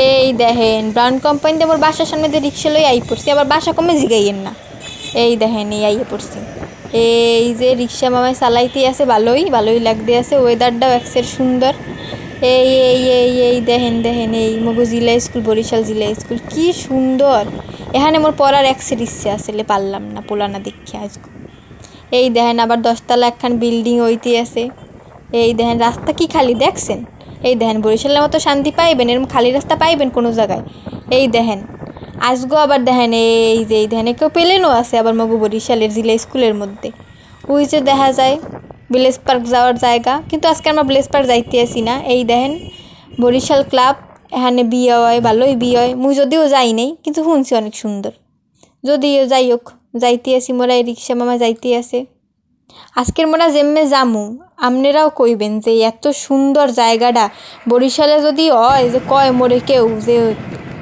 এই দেখেন brown company আমার বাসার সামনে দিয়ে রিক্সা লই আই পড়ছি আবার বাসা কমে জিগাইয়েন না এই দেখেন এই আইয়ে পড়ছি এই যে রিক্সা মামায় চালাইতে আছে ভালোই ভালোই লাগতে আছে ওয়েদারটাও একসের সুন্দর এই এই এই এই দেখেন দেখেন এই মগু জিলা স্কুল বরিশাল জিলা স্কুল কি সুন্দর এখানে মোর পড়ার একসের ইচ্ছে আসলে পারলাম না পোলানা দেখে আজ এই দেখেন আবার দশতলা একখান বিল্ডিং ওইতে আছে এই দেখেন রাস্তা কি খালি দেখছেন এই দেখেন বরিশালের মতো শান্তি পাইবেন এরকম খালি রাস্তা পাইবেন কোনো জায়গায় এই দেখেন আসগো আবার দেখেন এই যে এই দেখেন কেউ পেলেনও আছে আবার মগু বরিশালের জিলা স্কুলের মধ্যে ওই যে দেখা যায় ভিলেজ পার্ক যাওয়ার জায়গা কিন্তু আজকে আমরা ভিলেজ পার্ক যাইতে আসি না এই দেখেন বরিশাল ক্লাব এখানে বিয়ে হয় ভালোই বিয়ে হয় মুই যদিও যাই নাই কিন্তু শুনছি অনেক সুন্দর যদিও যাই হোক যাইতে আসি মোরা এই রিক্সা মামা যাইতে আসে আজকের মোরা যেম্মে জামু আপনারাও কইবেন যে এত সুন্দর জায়গাটা বরিশালে যদি হয় যে কয় মরে কেউ যে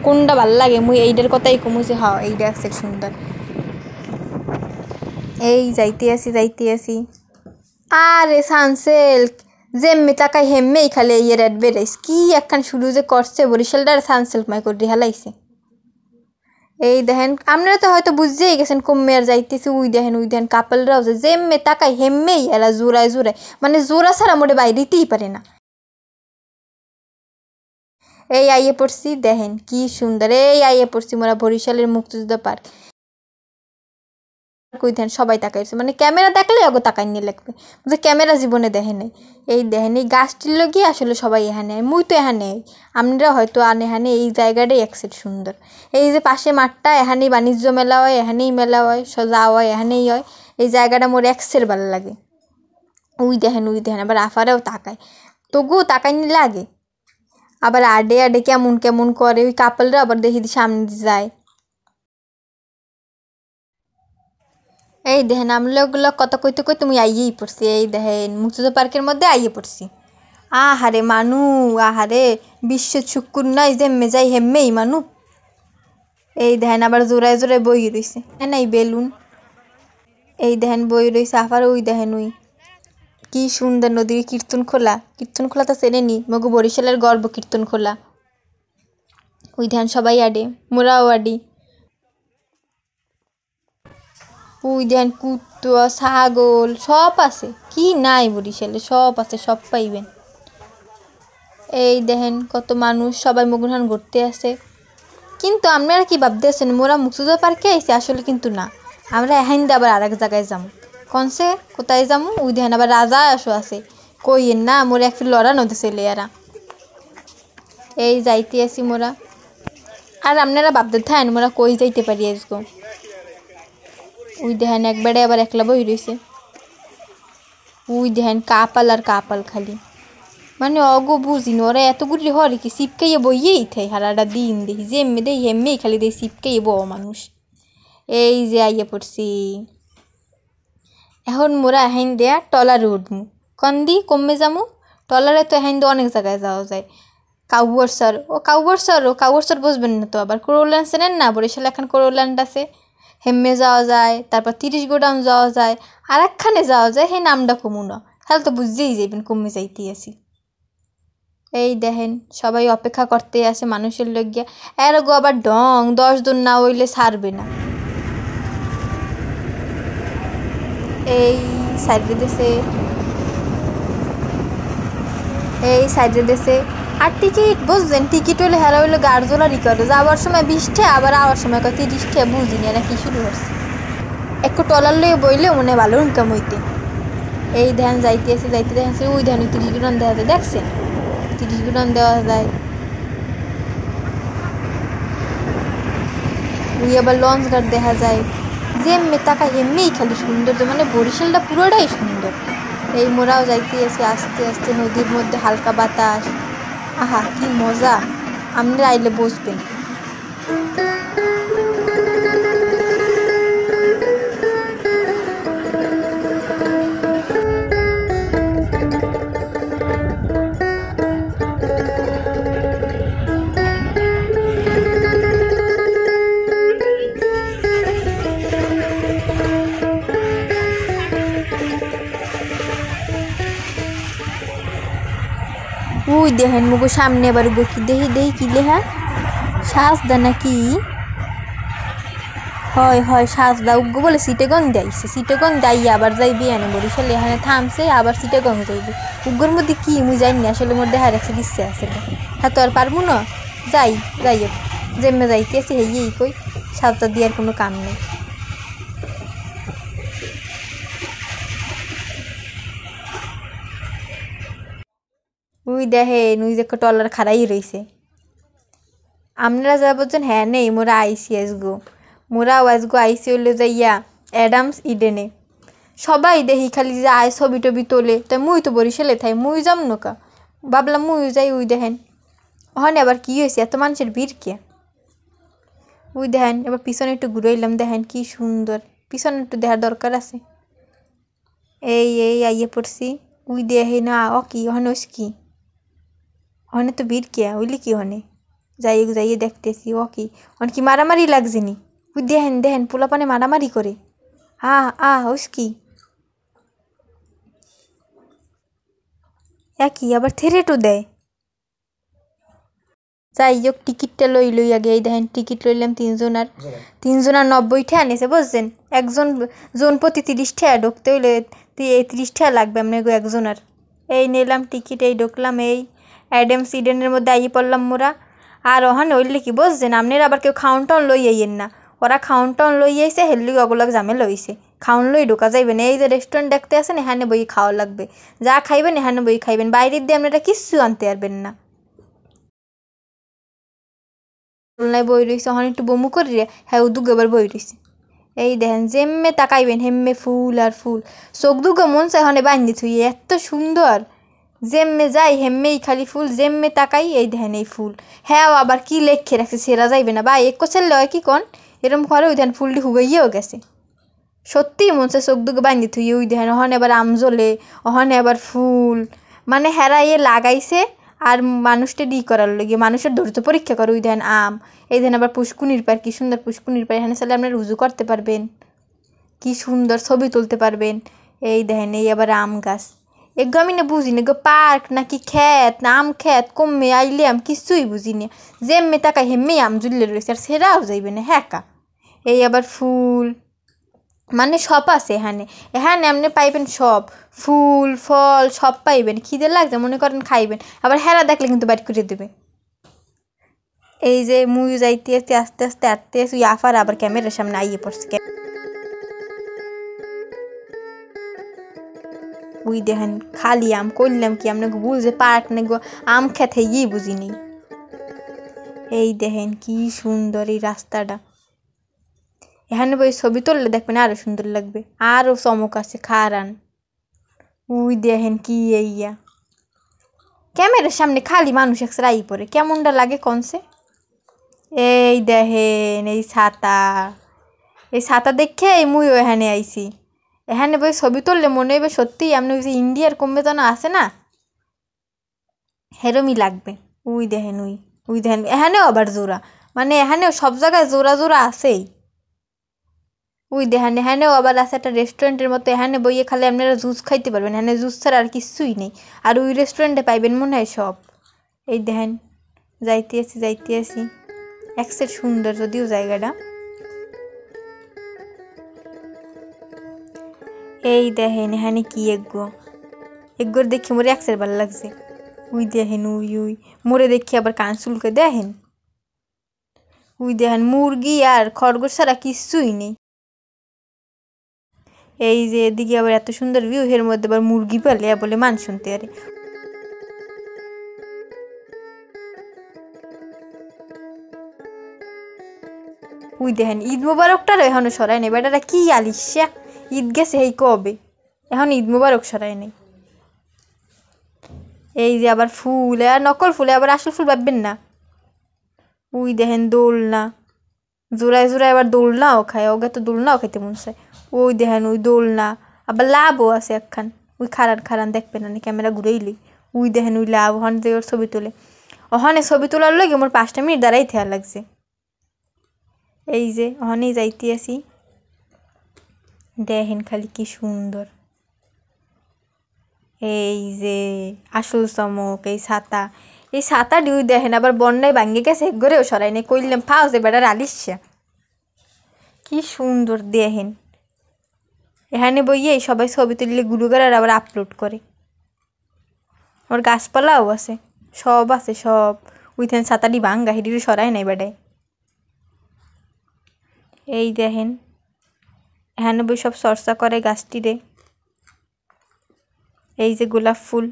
কোনটা ভাল লাগে মুই এইটার কথাই কমু যে হ্যাঁ এইটা আছে সুন্দর এই যাইতে আসি যাইতে আসি আরে সানসেল জেম্মে তাকাই হেম্মেই খালে ইয়ের অ্যাডভার্টাইজ কি একখান শুরু যে করছে আর সানসেল মাই করে হালাইছে এই দেখেন আপনারা তো হয়তো বুঝতেই গেছেন কমে আর যাইতেছে উই দেখেন উই দেখেন কাপলরাও যে যেমে তাকাই হেমমেই এলা জোড়ায় জোড়ায় মানে জোরা ছাড়া মোটে বাইরেতেই পারে না এই আইয়ে পড়ছি দেখেন কি সুন্দর এই আইয়ে পড়ছি মোরা বরিশালের মুক্তিযুদ্ধ পার্ক কই দেন সবাই তাকাইছে মানে ক্যামেরা দেখলে অগো তাকাই নিয়ে লাগবে যে ক্যামেরা জীবনে দেখে নেই এই দেখেনি গাছটির লগিয়ে আসলে সবাই এখানে মুই তো এখানে আমরা হয়তো আনে এখানে এই জায়গাটাই একসেট সুন্দর এই যে পাশে মাঠটা এখানেই বাণিজ্য মেলা হয় এখানেই মেলা হয় সজা হয় এখানেই হয় এই জায়গাটা মোর একসের ভালো লাগে উই দেখেন উই দেখেন আবার আফারাও তাকায় তবুও নিয়ে লাগে আবার আডে আডে কেমন কেমন করে ওই কাপলরা আবার দেখি সামনে যায় এই দেখেন আমলে ওগুলো কথা কইতে কইতে মুই আইয়েই পড়ছি এই দেখেন মুক্ত পার্কের মধ্যে আইয়ে পড়ছি আহারে মানু আহারে বিশ্ব ছুকুর নাই যে মেজাই হেম্মেই মানু এই দেখেন আবার জোড়ায় জোড়ায় বই রয়েছে হ্যাঁ এই বেলুন এই দেখেন বই রয়েছে আবার ওই দেখেন ওই কি সুন্দর নদীর কীর্তন খোলা কীর্তন খোলা তো চেনে নি মগু বরিশালের গর্ব কীর্তন খোলা ওই ধ্যান সবাই আডে মোরাও আডি ওই দেন কুত্তা ছাগল সব আছে কি নাই বরিশালে সব আছে সব পাইবেন এই দেখেন কত মানুষ সবাই মগুনহান ঘুরতে আছে কিন্তু আপনারা কি ভাবতে আছেন মোরা মুক্তিযুদ্ধ পার্কে আইসি আসলে কিন্তু না আমরা এখান দিয়ে আবার আরেক জায়গায় যাবো কনসে কোথায় যাবো ওই দেখেন আবার রাজা আসো আছে কইয়েন না মোরা একটু লড়া নদী লেয়ারা এই যাইতে আসি মোরা আর আপনারা ভাবতে থাকেন মোরা কই যাইতে পারি আজকে ওই দেখেন একবারে আবার একলা বই রয়েছে ওই দেখেন কাপাল আর কাপাল খালি মানে অগো বুঝি না ওরা এতগুলি হরে কি সিপকাইয়ে বইয়েই থাই হারাটা দিন দেখি যে দেই এমনি খালি দেই সিপকাইয়ে বো মানুষ এই যে আইয়া পড়ছি এখন মোরা এহেন দেয়া টলারে উঠবো কন্দি কমে যামু টলারে তো হেন অনেক জায়গায় যাওয়া যায় কাউবর সর ও কাউবর সর ও কাউবর সর বসবেন না তো আবার করোল্যান্ড চেনেন না বরিশাল এখন করোল্যান্ড আছে হেম্মে যাওয়া যায় তারপর তিরিশ গোডাউন যাওয়া যায় আর একখানে যাওয়া যায় সেই নামটা কমু না তাহলে তো বুঝতেই যাইবেন কমে যাইতেই আছি এই দেখেন সবাই অপেক্ষা করতে আসে মানুষের লইয়া এর গো আবার ডং দশ জন না হইলে ছাড়বে না এই সাইডে দেশে এই সাইডে দেশে আর টিকিট বুঝছেন টিকিট হলে হেরা হইলো গার্জোলারই করে যাওয়ার সময় বৃষ্টি আবার আওয়ার সময় কয় তিরিশটা বুঝিনি না কি শুরু করছে একটু টলার লয়ে বইলে মনে ভালো ইনকাম হইতে এই ধ্যান যাইতে আছে যাইতে দেখছে ওই ধ্যান তিরিশ গ্রাম দেওয়া যায় দেখছেন তিরিশ গ্রাম দেওয়া যায় ওই আবার লঞ্চ গার্ড দেখা যায় যেমনি তাকা এমনিই খালি সুন্দর মানে বরিশালটা পুরোটাই সুন্দর এই মোরাও যাইতে আছে আস্তে আস্তে নদীর মধ্যে হালকা বাতাস আহা কি মজা আপনি আইলে বসবেন ওই দেখেন মুগো সামনে এবার বকি দেখি দেখি কি লেখা সাজদা নাকি হয় হয় সাজদা উগ্য বলে সিটেগঞ্জ যাইছে সিটেগঞ্জ যাইয়া আবার যাইবি এনে বরিশাল এখানে থামছে আবার সিটেগঞ্জ যাইবি উগ্রর মধ্যে কি মুই জানি আসলে মোর দেখা রাখছে দিচ্ছে আসলে হ্যাঁ তো আর পারবো না যাই যাই যেমে যাইতে আছে হেই কই সাজদা দিয়ার কোনো কাম নেই উই দেখে নুই দেখো টলার খাড়াই রয়েছে আপনারা যা বলছেন হ্যাঁ নেই মোরা আইসি গো মোরা ওয়াজ গো আইসি হলে যাইয়া অ্যাডামস ইডেনে সবাই দেখি খালি যে আয় ছবি টবি তোলে তাই মুই তো বরিশালে থাই মুই যাম নৌকা ভাবলাম মুই যাই উই দেখেন ওখানে আবার কী হয়েছে এত মানুষের ভিড় কে উই দেখেন এবার পিছনে একটু ঘুরে এলাম দেখেন কি সুন্দর পিছনে একটু দেখার দরকার আছে এই এই আইয়ে পড়ছি উই দেখে না অ কি হনস কি ওখানে তো ভিড় কে ওইলি কি হনে যাইয়ে যাইয়ে দেখতেছি ও কি অন কি মারামারি লাগছে নি ওই দেহেন দেহেন পোলাপানে মারামারি করে আ আ ওস কি একই আবার থেরেটও দেয় যাই হোক টিকিটটা লই লই আগে এই দেখেন টিকিট লইলাম তিনজন আর তিনজন আর নব্বই ঠে আনেছে বুঝছেন একজন জন প্রতি তিরিশ ঠে ঢুকতে হইলে তিরিশ ঠে লাগবে আপনার আর এই নিলাম টিকিট এই ঢুকলাম এই অ্যাডেম সিডেনের মধ্যে আইয়ে পড়লাম মোরা আর ওহানে ওইলে কি বুঝছেন আপনার আবার কেউ খাউন টাউন লই আইয়েন না ওরা খাউন টাউন লই আইসে হেললি অগুলাক জামে লইছে খাউন লই ঢোকা যাইবেন এই যে রেস্টুরেন্ট দেখতে আসেন এখানে বই খাওয়া লাগবে যা খাইবেন এখানে বই খাইবেন বাইরের দিয়ে আপনারা কিচ্ছু আনতে পারবেন না তুলনায় বই রয়েছে ওখানে একটু বমু করি রে হ্যাঁ উদুগ এবার বই রয়েছে এই দেখেন যেম্মে তাকাইবেন হেম্মে ফুল আর ফুল চোখ দুগো মন চাই ওখানে বান্ধি থুই এত সুন্দর জেম্মে যাই হেম্মেই খালি ফুল জেম্মে তাকাই এই ধ্যান এই ফুল হ্যাঁ আবার কি লেখে রাখছে সেরা যাইবে না বা এক কোচের লয় কি কন এরম করে ওই ধ্যান ফুলটি হুগাইয়েও গেছে সত্যি মনসে চোখ দুকে বান্ধি থুই ওই ধ্যান ওখানে এবার আমজলে ওখানে এবার ফুল মানে হেরা লাগাইছে আর মানুষটা ডি করার লাগে মানুষের ধৈর্য পরীক্ষা করে ওই ধ্যান আম এই ধ্যান আবার পুষ্কুনির পার কি সুন্দর পুষ্কুনির পার এখানে ছেলে আপনার রুজু করতে পারবেন কি সুন্দর ছবি তুলতে পারবেন এই ধ্যান এই আবার আম গাছ এগুলো আমি না বুঝি না গো পার্ক নাকি খ্যাত না আম খ্যাত কমে আইলে আম কিছুই বুঝি না যেমনি তাকায় হেমনি আম জুললে রয়েছে আর সেরাও যাইবে না হ্যাঁ এই আবার ফুল মানে সব আছে এখানে এখানে আপনি পাইবেন সব ফুল ফল সব পাইবেন খিদে লাগছে মনে করেন খাইবেন আবার হেরা দেখলে কিন্তু বাড়ি করে দেবে এই যে মুই যাইতে আসতে আস্তে আস্তে আস্তে আস্তে আফার আবার ক্যামেরার সামনে আইয়ে পড়ছে উই দেখেন খালি আম করলাম কি আপনাকে বুঝে পার্ক নাকি আম খেতে গিয়ে বুঝিনি এই দেখেন কি সুন্দর এই রাস্তাটা এখানে বই ছবি তুললে দেখবেন আরও সুন্দর লাগবে আরও চমক আছে খারান উই দেখেন কি এইয়া ক্যামেরার সামনে খালি মানুষ একসাথে আই পড়ে কেমনটা লাগে কনসে এই দেখেন এই ছাতা এই ছাতা দেখে মুই এখানে আইসি এখানে বই ছবি তুললে মনে হইবে সত্যিই আপনি ওই যে ইন্ডিয়ার কমবে তো না আসে না হেরমই লাগবে উই দেখেন উই উই দেখেন এখানেও আবার জোড়া মানে এখানেও সব জায়গায় জোড়া জোড়া আছেই উই দেখেন এখানেও আবার আছে একটা রেস্টুরেন্টের মতো এখানে বইয়ে খালে আপনারা জুস খাইতে পারবেন এখানে জুস ছাড়া আর কিছুই নেই আর ওই রেস্টুরেন্টে পাইবেন মনে হয় সব এই দেখেন যাইতে আসি যাইতে আসি একসের সুন্দর যদিও জায়গাটা এই দেখেন এখানে কি এগ্য এগ্যর দেখে মোরে একসের ভালো লাগছে উই দেখেন উই উই মোরে দেখি আবার কান শুলকে দেখেন উই দেখেন মুরগি আর খরগোশ ছাড়া কিচ্ছুই নেই এই যে এদিকে আবার এত সুন্দর ভিউ এর মধ্যে আবার মুরগি পালে বলে মান শুনতে আরে উই দেখেন ঈদ মোবারকটার এখনো সরাই নেই বেটারা কি আলিস্যা ঈদ গেছে হেই কবে এখন ঈদ মুবারক সরাই নেই এই যে আবার ফুল আর নকল ফুলে আবার আসল ফুল ভাববেন না উই দেখেন দোলনা জোড়ায় জোড়ায় আবার দোলনাও খায় ওকে তো দোলনাও খাইতে মন ওই দেখেন ওই দোলনা আবার লাভও আছে একখান ওই খারান খারান দেখবেন না ক্যামেরা ঘুরেইলি উই দেখেন ওই লাভ ওখানে ওর ছবি তোলে ওখানে ছবি তোলার লাগে মোর পাঁচটা মিনিট দাঁড়াই থেয়া লাগছে এই যে ওখানেই যাইতে আসি দেখেন খালি কি সুন্দর এই যে আসল চমক এই ছাতা এই ছাতা ডিউ দেখেন আবার বন্যায় ভাঙ্গে গেছে ঘরেও সরাই নেই কইলাম ফাও যে বেটার আলিশা কি সুন্দর দেখেন এখানে বইয়ে সবাই ছবি তুললে গুরুগার আবার আপলোড করে ওর গাছপালাও আছে সব আছে সব উইথেন ছাতাটি ভাঙ্গা হেডির সরাই নাই বেটায় এই দেখেন হ্যাঁ, বই সব চর্চা করে গাছটিরে এই যে গোলাপ ফুল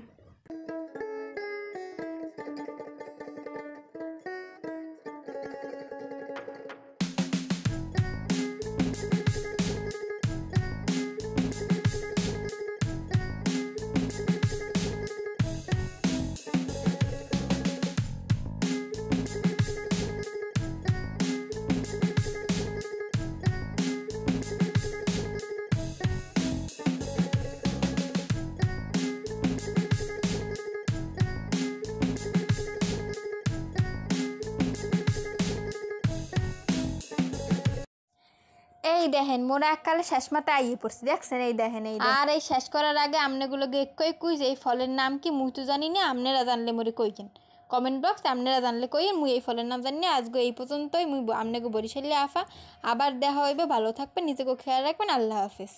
এই দেখেন মোরা এককালে শেষ মাথায় আইয়ে পড়ছি দেখছেন এই দেখেন এই আর এই শেষ করার আগে আমনেগুলোকে একই কুইজ এই ফলের নাম কি মুই তো জানি না আপনারা জানলে মোরে কইকেন কমেন্ট বক্স আপনারা জানলে কই মুই এই ফলের নাম জানি আজ আজকে এই পর্যন্তই মুই আপনাকে বরিশালে আফা আবার দেখা হইবে ভালো থাকবেন নিজেকে খেয়াল রাখবেন আল্লাহ হাফেজ